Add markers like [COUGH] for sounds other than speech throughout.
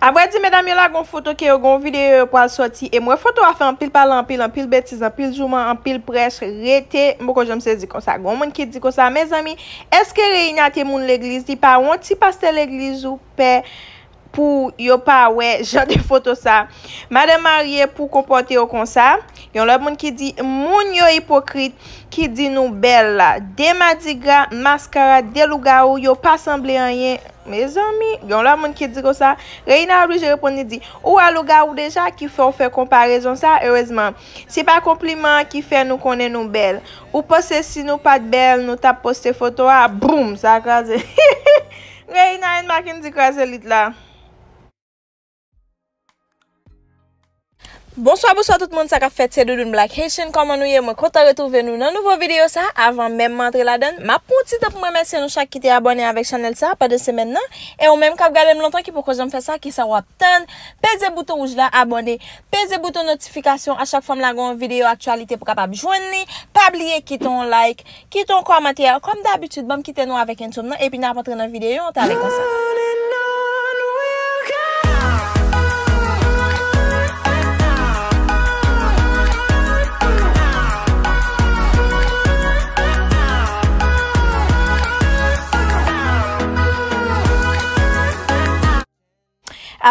Avre di, medam, yo la gon foto ke yo gon videyo yo po al soti. E mwen foto a fe an pil palan, an pil betis, an pil juman, an pil prech, rete. Mwen kon jom se di konsa. Gon mwen ki di konsa, me zami, eske reyna te moun l'egliz di pa? Wonti paste l'egliz ou pe pou yo pa we jante foto sa? Madame Marie pou kompote yo konsa, yon la mwen ki di, moun yo hipokrit ki di nou bella. De madiga, maskara, delu ga ou, yo pa semble a yen. Me zanmi, yon la moun ki di kon sa. Reyna, wou jerepon ni di. Ou alou ga ou deja ki fè ou fè komparèzon sa, heurezman. Se pa kompliment ki fè nou konen nou bel, ou pose si nou pat bel, nou tap pose foto, ah, a broum, sa akaze. Reyna, en makin di kwa se lit la? Bonswa bouswa tout moun sa ka fet se do dun Black Haitian Koman nou ye mwen konta retouve nou nan nouvo video sa Avan mem mentre la den Map moun titop mwen mense nou chak ki te abone avek chanel sa Pa de semen nan E ou mem kap gade m lontan ki poko jom fe sa ki sa wap ton Peze bouton ou j la abone Peze bouton notifikasyon a chak fom la goun video aktualite pou kap ap jwenni Pabliye ki ton like Ki ton komatye Kom dabitud bom kite nou avek entyom nan Epi nan ap entre nan videyo Ta de konsant Mounen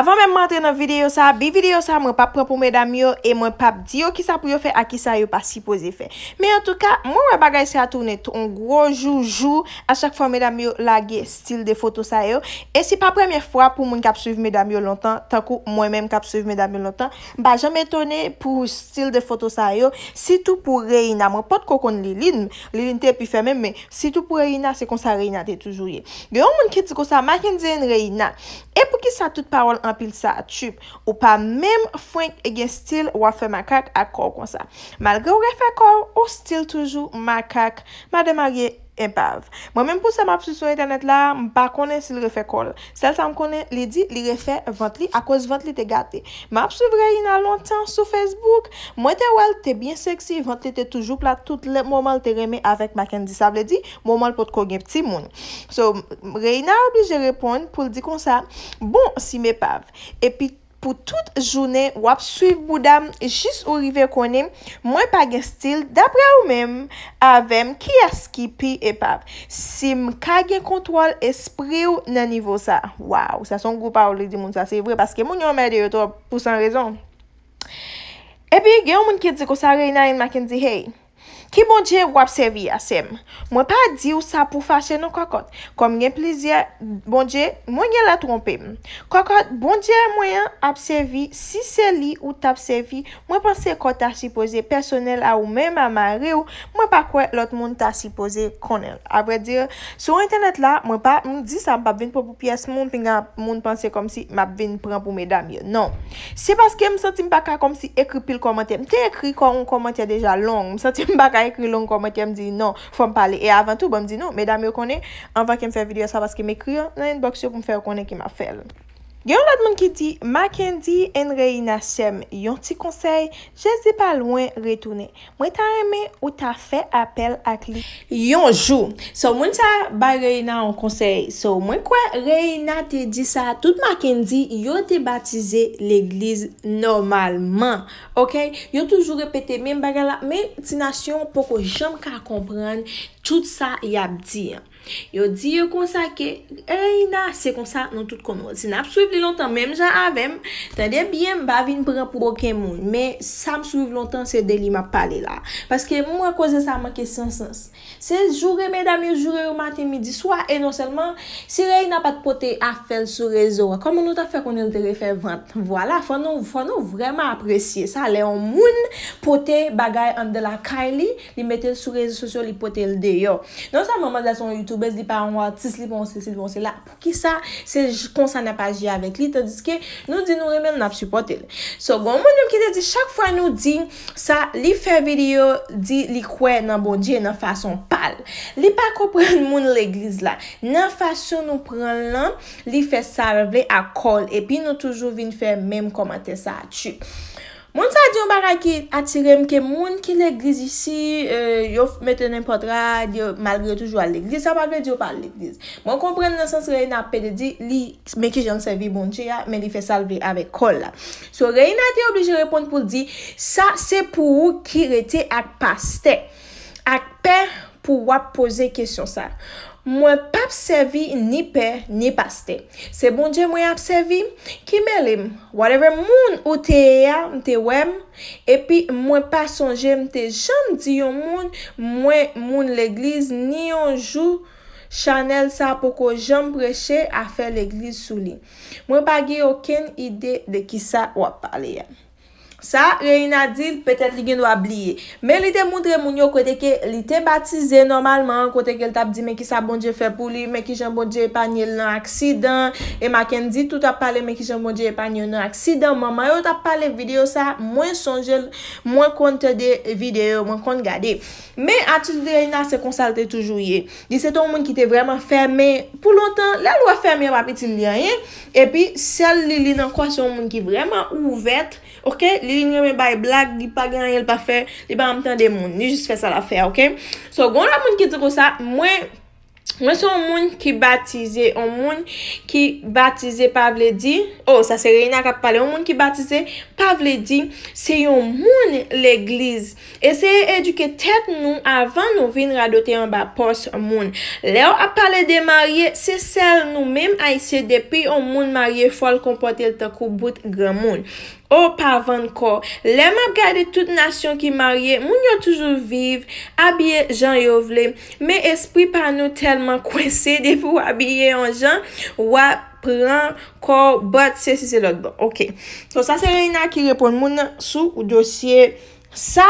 Avan men mwantre nan videyo sa, bi videyo sa mwen pap pran pou mwen damyo E mwen pap diyo ki sa pou yo fe a ki sa yo pa si pose fe Men en tou ka, mwen wè bagay se a tourne ton grojoujou A chak fwa mwen damyo lage stil de foto sa yo E si pa premye fwa pou mwen kap suv mwen damyo lontan Tan kou mwen men kap suv mwen damyo lontan Ba jame tonne pou stil de foto sa yo Si tou pou reyina, mwen pot kon kon li lin Li lin te epi feme men, si tou pou reyina se kon sa reyina te toujou ye Gè yon mwen kitiko sa, mwen ken ze yon reyina E pou ki sa tout parol an pil sa a tup. Ou pa mem fwenk e gen stil wafen makak ak kor kon sa. Malge ou refen kor ou stil toujou makak ma deman gen Mwen mwen pou sa map sou sou internet la, mwen pa konen si li refe kol. Sel sa m konen, li di, li refe vant li a kouz vant li te gate. Map sou vra yon a lontan sou Facebook. Mwen te wèl, te bien seksi, vant li te toujou pla tout le mouman li te reme avèk mwen ken di sa vle di, mouman li pot kongen pti moun. So, mwen reyna oubli je repon pou li di kon sa, bon si me pav. E pi toujou. pou tout jounen wap suiv boudam jis ou rive konen mwen pa gen stil dapre ou men avem ki yaski pi epap. Sim ka gen kontwal espri ou nan nivo sa. Wow, sa son goupa ou le di moun sa, se vre paske moun yon mè de yo to pou san rezon. Epi, gen ou moun ki di ko sa rey nan yon maken di hey? Ki bonje w apsevi asem? Mwen pa di ou sa pou fache nou kakot. Kom gen plizye, bonje, mwen gen la trompe. Kakot, bonje mwen apsevi, si se li ou tapsevi, mwen panse kwa ta shipoze personel a ou men mamare ou, mwen pa kwe lot moun ta shipoze konel. A bre dire, sou internet la, mwen pa, mwen di sa mpap ven pou piyes moun, pengan moun panse kom si mpap ven pran pou medam yo. Non, se baske msanti mpa ka kom si ekri pil komante. Mte ekri kon ou komante deja long, msanti mpa ka. ekri long kometi ya mdi, non, fwa mpale. E avantou, ba bon, mdi, non, medami okone, anva ki mfe video sa, paske m ekri yo, nan enboksyo pou mfe okone ki ma fel. Gyon la dmoun ki di, ma ken di en reyina shem, yon ti konsey, jese pa lwen retoune. Mwen ta reme ou ta fe apel ak li? Yon jou, sou mwen ta bay reyina an konsey. Sou mwen kwa reyina te di sa, tout ma ken di, yon te batize l'eglize normalman. Ok, yon toujou repete men bagala men ti nasyon pou ko jem ka kompran tout sa yap di an. Yo di yo konsa ke Reyna eh, se konsa nan tout konon Se na psoui pli lontan, mem jan avem Tade bie mba vin pran pou boke moun Me sa msoui pli lontan se deli ma pale la Paske moun a koze sa manke sensans Se jure medami Jure ou mati, midi, swa E non selman, si Reyna pat pote Afel sou rezo, komon nou ta fe konen Te refe vant, vwala Fwano vwano vreman apresye Sa leon moun pote bagay an de la kaili Li metel sou rezo sosyo Li pote l deyo Non sa mwaman da son youtube ou bez li pa anwa, tis li pon se, si pon se la. Pou ki sa, se konsan apajye avek li, tadiske nou di nou remen nap supporte le. So, gwa moun yon ki de di, chak fwa nou di, sa, li fe video, di, li kwe nan bonje, nan fason pal. Li pa kopren moun l'eglise la. Nan fason nou pren l'an, li fe saravle akol, epi nou toujou vin fe mem komante sa atu. Moun sa diyon baka ki atirem ke moun ki l'eglis isi, euh, yo metenem patra, diyon malgre toujwa l'eglis, sa baka diyon pal l'eglis. Moun kompren nan sens reyna pe de di, li me ki jan sevi bonche ya, men li fe salvi ave kol la. So, reyna diyo oblige repon pou di, sa se pou ou ki rete ak paste? Ak pe pou wap pose kesyon sa? Mwen pa apsevi ni pe, ni paste. Se bonje mwen apsevi, ki me lem. Whatever moun ou te eya, mte wem. Epi mwen pa sonje mte jan diyo moun, mwen moun l'eglize ni anjou chanel sa pou ko jan breche a fe l'eglize sou li. Mwen pa ge okin ide de ki sa wap pale ya. Sa, Reyna dil, petèl li gen wab liye. Men li te moun dre moun yo kote ke li te batize normalman, kote ke l tap di meki sa bonje fe pou li, meki jan bonje epanye l nan aksidan, e maken di tout ap pale meki jan bonje epanye l nan aksidan, maman yo tap pale video sa, mwen sonjel, mwen kontede video, mwen kontegade. Men, atil de Reyna se konsalte toujou ye. Di se ton moun ki te vreman ferme, pou lontan, la lwa ferme wap iti l yanyen, e pi sel li li nan kwa se moun ki vreman ouvet, Ok, li li nye men baye blag, li pa gen yel pa fe, li ba amten de moun, ni jist fe sa la fe, ok? So, goun la moun ki ziko sa, mwen, mwen se yon moun ki batize, yon moun ki batize pavle di, oh, sa se reyna kap pale, yon moun ki batize pavle di, se yon moun l'eglize. Eseye eduke tet nou avan nou vin radote yon ba pos moun. Le ou ap pale de marye, se sel nou menm aise depi yon moun marye fol kompote l takou bout gwen moun. Ou pa van kor. Le mab gade tout nasyon ki marye. Moun yo toujou vive. Abye jan yo vle. Me espri pa nou telman [LAUGHS] kwense. De pou wabye an jan. Wap, plan, kor, bat. Se si se lot bon. Ok. So sa se reyna ki repon moun sou ou dosye. Sa,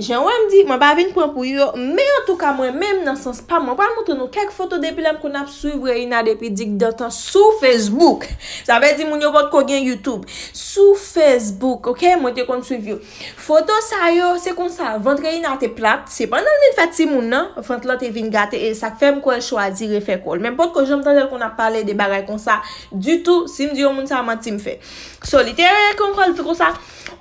jen wè m di, mwen ba avin pwen pou yo, mwen mwen mèm nan sanspam, mwen pa mouton nou kek foto depi lem kon ap soub reyna depi dikdata sou Facebook. Sa vè di moun yo vòt kò gen YouTube. Sou Facebook, ok, mwen te kon soub yo. Foto sa yo, se kon sa, vantre yon ate plat, se pan nan min fati moun nan, vantre lò te vin gate, e sak fem kòl chwa zire fe kol. Men pot ko jom tan el kon ap pale de bagay kon sa, du tout, si m di yo moun sa, mwen ti m fe. Solite, kon kol tro sa.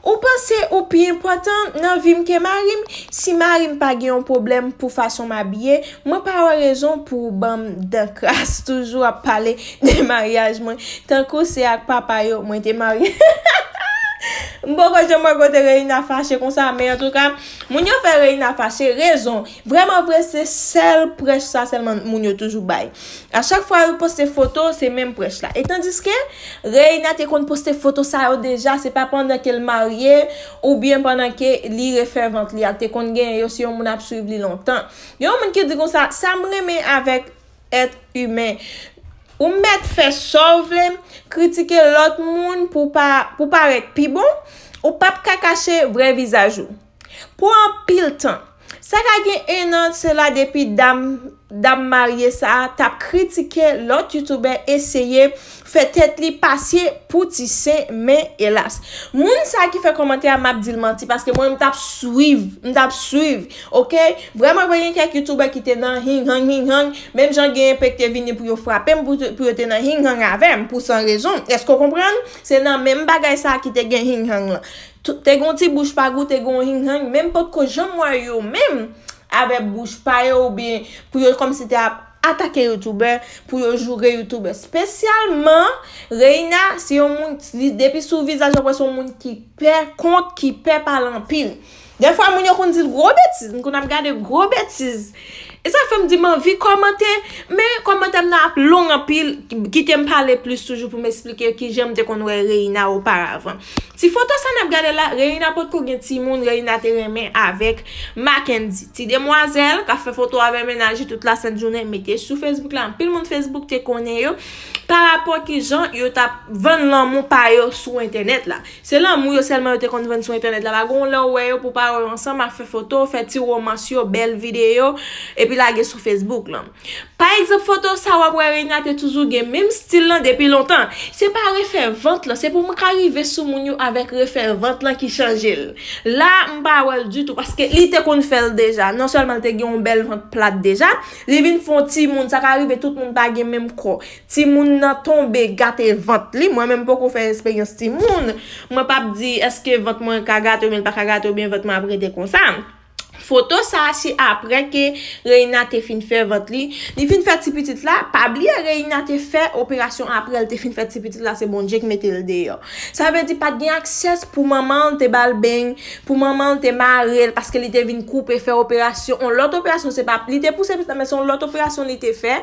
Ou pase, ou pi, pou atan, nan vim ke marim. Si marim pa gen yon problem pou fason ma biye, mwen pa wè rezon pou bèm de kras toujou ap pale de mariage mwen. Tan kou se ak papa yo, mwen te mari. Ha [LAUGHS] ha! Mbo goj de mwa goj de reyna fache kon sa, me yon tou kam, moun yo fè reyna fache, rezon, vreman vre se sel prej sa, selman moun yo toujou bay. A chak fwa yo poste foto, se men prej la. Etan diske, reyna te kon poste foto sa yo deja, se pa pandan ke l marye, ou bien pandan ke li refè vante li, atekon gen yo si yon moun ap suiv li lontan. Yon moun ki di kon sa, sa mremen avèk etre humè. ou met fè sovlem, kritike lot moun pou parek pi bon, ou pap kakache vre vizajou. Po an pil tan, Saka gen enan se la depi dam marye sa, tap kritike lot youtuber eseye, fe tet li pasye pou ti se, men elas. Moun sa ki fe komante a map dilmanti, paske moun tap suiv, moun tap suiv, ok? Vreman wè gen kèk youtuber ki te nan hing hang, hing hang, mèm jan gen pek te vini pou yo frapem, pou yo te nan hing hang avèm, pou san rezon. Esko kompran? Se nan mèm bagay sa ki te gen hing hang la. Tè gon ti bouj pa gou, tè gon ring hang, mèm pot ko jan mwa yo, mèm ave bouj pa yo be pou yo kom si te ap atake youtuber, pou yo jure youtuber. Spesyalman, reyna, se yo moun, depi sou vizaj yo wè se yo moun ki pè kont, ki pè palan pil. Defwa moun yo kon di gro betiz, moun kon ap gade gro betiz. e sa fèm di man vi komante me komante m nan ap long apil ki te m pale plus toujou pou m esplike ki jem te konwe reyina ou paravan ti foto san ap gade la reyina pot kou gen ti moun reyina te remen avek ma ken di ti demwazel ka fè foto ave menaje tout la sen jounen me te sou facebook lan pil moun facebook te kone yo parapon ki jan yo tap ven lan mou payo sou internet la se lan mou yo selman yo te konven sou internet la bagon la weyo pou parol ansam a fè foto fè ti roman syo bel videyo ep lage sou Facebook lan. Pa ekzop foto, sa wap wè reynate toujou gen mem stil lan depi lontan. Se pa refèr vant lan, se pou mwen karive sou moun yo avèk refèr vant lan ki chanjil. La, mwen pa wèl du tout. Paske li te kon fèl deja. Non sol man te gen yon bel vant plat deja. Li vin fon ti moun, sa karive tout moun bagye mem ko. Ti moun nan tombe gate vant li. Mwen mèm pou kon fèr espèyons ti moun. Mwen pap di eske vant mwen kagate ou men pakagate ou ben vant mwen apre de konsan. Foto sa asye apre ke reyna te fin fè vat li. Li fin fè ti pitit la, pa bli reyna te fè operasyon apre li te fin fè ti pitit la, se bon, jek mette l deyo. Sa apre di pa gen akses pou maman te bal beng, pou maman te marrel, paske li te vin koupe fè operasyon, on lot operasyon se pa li te puse piste, men son lot operasyon li te fè,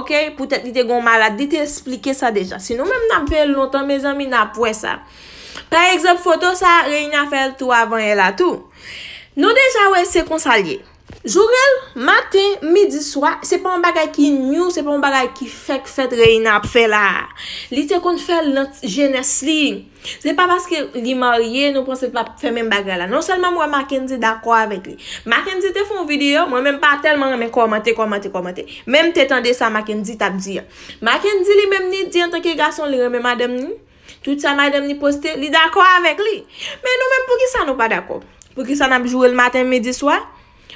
ok, pou tè li te gon malade, li te esplike sa deja. Sinon, mèm nan pè l lontan, mè zan mi nan pwe sa. Par exemple, foto sa, reyna fè l tou avan, reyna fè l tou avan, Nou deja wè se konsalye. Jougel, maten, midi, swa, se pa m bagay ki nyou, se pa m bagay ki fek, fek, reyna, pfe la. Li te kon fè lant jenès li. Se pa paske li marye, nou pon se pa fè m bagay la. Non selman mwa Makenzi d'akwa avèk li. Makenzi te fon video, mwen mèm pa telman mèm komante, komante, komante. Mèm te tende sa Makenzi tap di ya. Makenzi li mèm ni di an tanke gason li remè madèm ni. Tout sa madèm ni poste, li d'akwa avèk li. Mèm nou mèm pou ki sa nou pa d'akwa. pou ki sa nan bi jowe l maten, me di swa.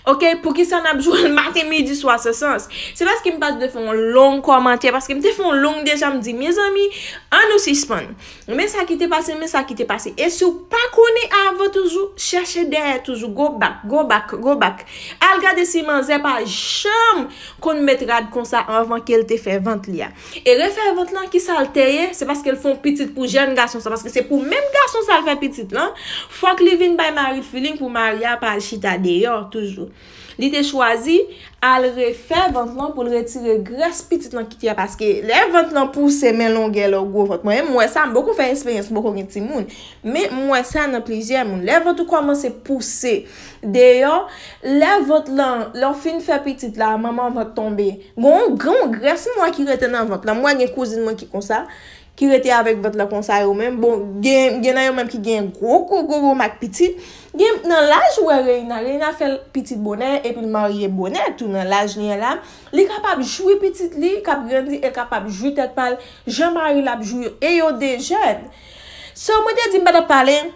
Ok, pou ki sa nabjou [LAUGHS] an mati midi swa se sens Se bas ki m pati de foun long komantye Pas ki m te foun long deja m di Me zami, an ou si span Men sa ki te pase, men sa ki te pase E sou pa koni ava toujou Cherche derè toujou, go bak, go bak, go bak Alga de si man zè pa chanm Kon met rad kon sa Anvan ke l te fè vant liya E refè vant lan ki sa l teye Se bas ke l fon pitit pou jen gason sa Paske se pou men gason sa l fè pitit lan Fok li vin bay marit filin Pou maria pal chita deyor toujou Li te chwazi alre fe vantlan pou l retire gres pitit nan kitia Paske le vantlan pouse men lon gen lor gwo vantlan Mwen sa m boko fe eksperyans moko gen ti moun Men mwen sa nan plijer moun Le vantlan koman se pouse Deyo le vantlan lor fin fe pitit la Maman vant tombe Gon gran gres mwen ki rete nan vantlan Mwen gen kouzin mwen ki konsa Ki rete avèk vantlan konsa yo men Bon genan yo men ki gen gwo gwo gwo mak pitit Gen nan laj wè reyna, reyna fèl piti bonè epi l marye bonè tou nan laj nye lam. Li kapab jwi piti li, kap grandi, el kapab jwi tet pal, jen marye lap jwi yo, e yo de jen. So mwen te di mbeda palen.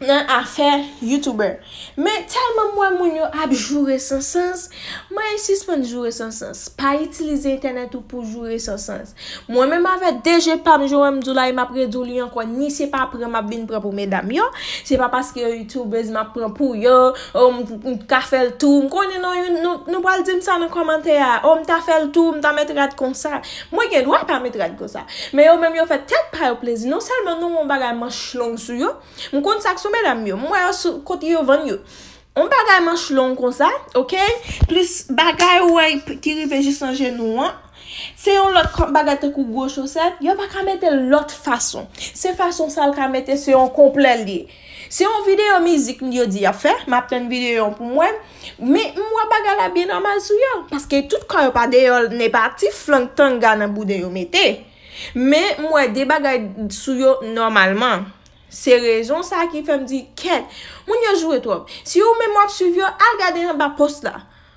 nan afe YouTuber. Me telman mwen mwen yo ap jure san sens, mwen insist e mwen jure san sens. Pa itilize internet ou pou jure san sens. Mwen mwen mwen ve deje pa mwen jowe mdou la yon e apre dou liyon kwa ni se pa apre mwen bin pran pou mè dam yo. Se pa paske YouTubers mwen pran pou yo, ou mwen ka fel tou. Mwen konye nou nou bal di msa nan komante ya. Ou mwen ta fel tou, mwen ta met rad kon sa. Mwen gen lwa pa met rad kon sa. Mwen yo mwen mwen fe tet pa yo plezi. Non selman nou mwen bagay manch long sou yo. Mwen kon sa kso mwen yo, mwen yo konti yo ven yo mwen bagay manch long kon sa ok, plis bagay wè ki rivejisan genou an se yon lot bagate kou goch yo baka mette lot fason se fason sal ka mette se yon komple li, se yon video mizik yo di a fe, ma pten video yon pou mwen, mwen bagay la bi normal sou yo, paske tout kwa yo pa deyo ne parti flanke tanga nan bouden yo mette, mwen mwen de bagay sou yo normalman Se rejon sa ki fèm di, ken, moun yo joure toum. Si yo mè mòt chivyo, al gade yon ba post la,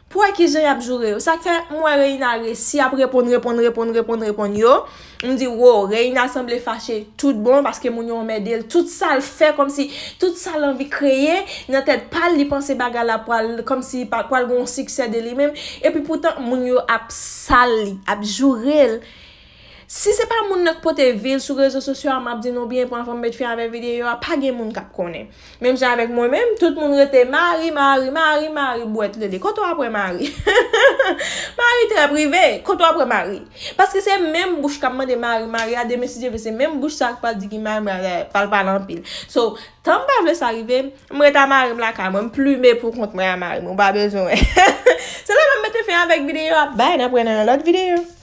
pouè ki jen ap joure yo? Sakten, mwen reyna re, si ap reponde, reponde, reponde, reponde, reponde yo, mwen di, wow, reyna semble fache, tout bon, paske moun yo amède el, tout sal fè, kom si, tout sal anvi kreye, nan tèd pal li panse baga la, kom si, pakwal goun sikse de li mèm, epi poutan, moun yo ap sal li, ap joure el, Si se pa moun nèk pou te vil sou rezo sosyo a map di nou bien pou an fòm bet fè anvek videyo a, pa gen moun kap konen. Mèm jè anvek mwen mèm, tout moun rete mari, mari, mari, mari, bou et le de koto apre mari. [LAUGHS] Mari te aprive, koto apre mari. Paske se mèm bouche kapman de mari, mari a demesidyeve, se mèm bouche sa akpal di ki mari mèm pal pal anpil. So, tan mwen pa vle s'arive, mwen rete a mari mla ka, mwen plume pou kont mwen a mari, mwen pa bezon. [LAUGHS] Se la mwen bete fè anvek videyo a, bay nan prenen an lot videyo.